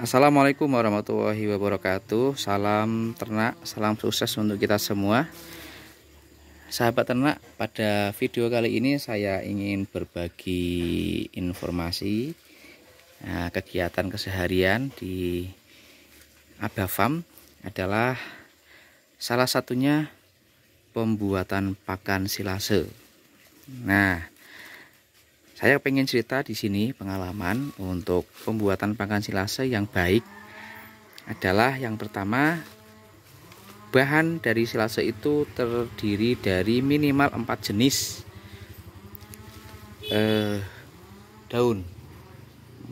Assalamualaikum warahmatullahi wabarakatuh. Salam ternak, salam sukses untuk kita semua. Sahabat ternak, pada video kali ini saya ingin berbagi informasi eh, kegiatan keseharian di Abafam adalah salah satunya pembuatan pakan silase. Nah, saya pengen cerita di sini pengalaman untuk pembuatan pakan silase yang baik adalah yang pertama bahan dari silase itu terdiri dari minimal empat jenis eh, daun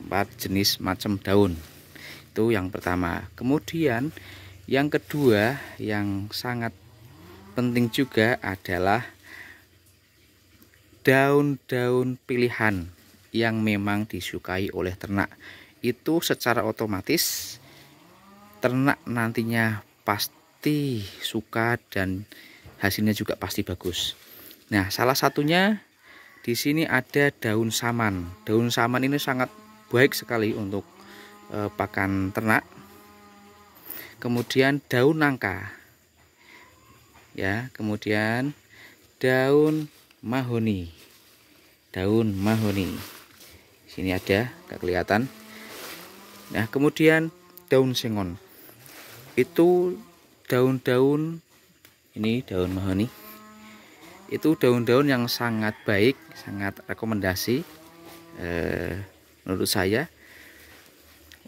empat jenis macam daun itu yang pertama kemudian yang kedua yang sangat penting juga adalah daun-daun pilihan yang memang disukai oleh ternak itu secara otomatis ternak nantinya pasti suka dan hasilnya juga pasti bagus. Nah, salah satunya di sini ada daun saman. Daun saman ini sangat baik sekali untuk e, pakan ternak. Kemudian daun nangka. Ya, kemudian daun mahoni daun mahoni sini ada gak kelihatan nah kemudian daun sengon itu daun-daun ini daun mahoni itu daun-daun yang sangat baik sangat rekomendasi eh, menurut saya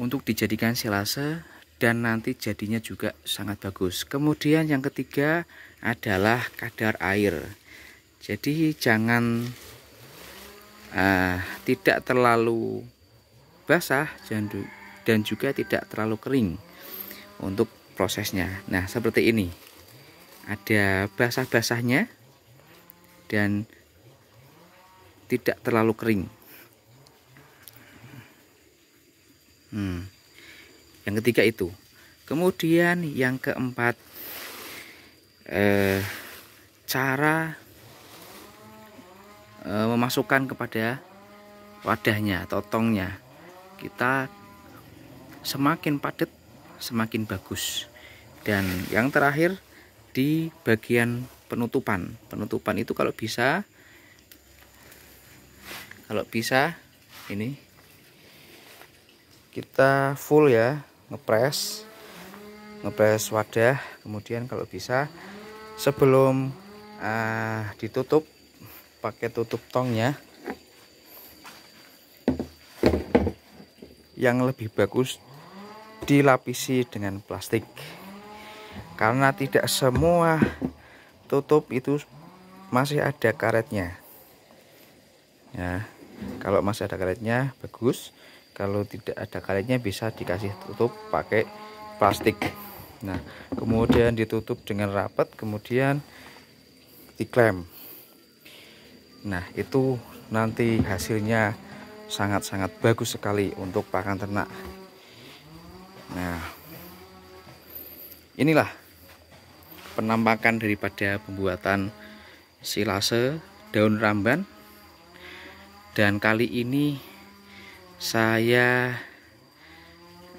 untuk dijadikan silase dan nanti jadinya juga sangat bagus. Kemudian yang ketiga adalah kadar air. Jadi jangan uh, tidak terlalu basah dan juga tidak terlalu kering untuk prosesnya. Nah, seperti ini. Ada basah-basahnya dan tidak terlalu kering. Hmm. Yang ketiga itu. Kemudian yang keempat eh, cara Eh, memasukkan kepada wadahnya, atau tongnya Kita semakin padat, semakin bagus. Dan yang terakhir di bagian penutupan. Penutupan itu kalau bisa kalau bisa ini kita full ya, ngepres ngepres wadah kemudian kalau bisa sebelum uh, ditutup pakai tutup tongnya yang lebih bagus dilapisi dengan plastik karena tidak semua tutup itu masih ada karetnya ya kalau masih ada karetnya bagus kalau tidak ada karetnya bisa dikasih tutup pakai plastik nah kemudian ditutup dengan rapat kemudian diklaim Nah itu nanti hasilnya sangat-sangat bagus sekali untuk pakan ternak. Nah inilah penampakan daripada pembuatan silase daun ramban dan kali ini saya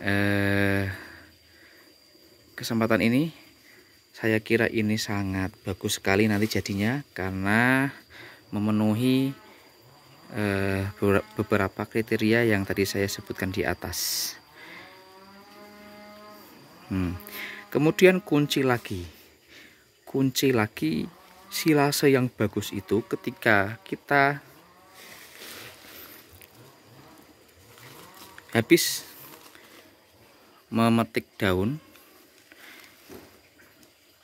eh, kesempatan ini saya kira ini sangat bagus sekali nanti jadinya karena memenuhi uh, beberapa kriteria yang tadi saya sebutkan di atas. Hmm. Kemudian kunci lagi. Kunci lagi silase yang bagus itu ketika kita habis memetik daun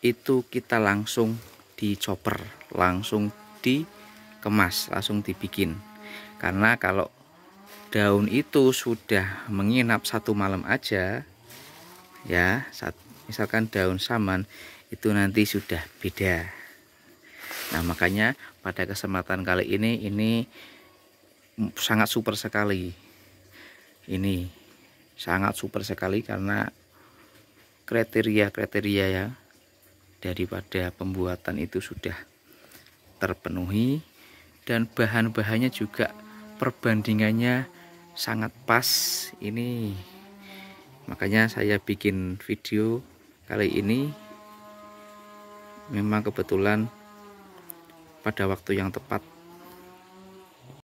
itu kita langsung di chopper, langsung di kemas langsung dibikin karena kalau daun itu sudah menginap satu malam aja ya misalkan daun saman itu nanti sudah beda nah makanya pada kesempatan kali ini ini sangat super sekali ini sangat super sekali karena kriteria-kriteria ya daripada pembuatan itu sudah terpenuhi dan bahan-bahannya juga perbandingannya sangat pas ini makanya saya bikin video kali ini memang kebetulan pada waktu yang tepat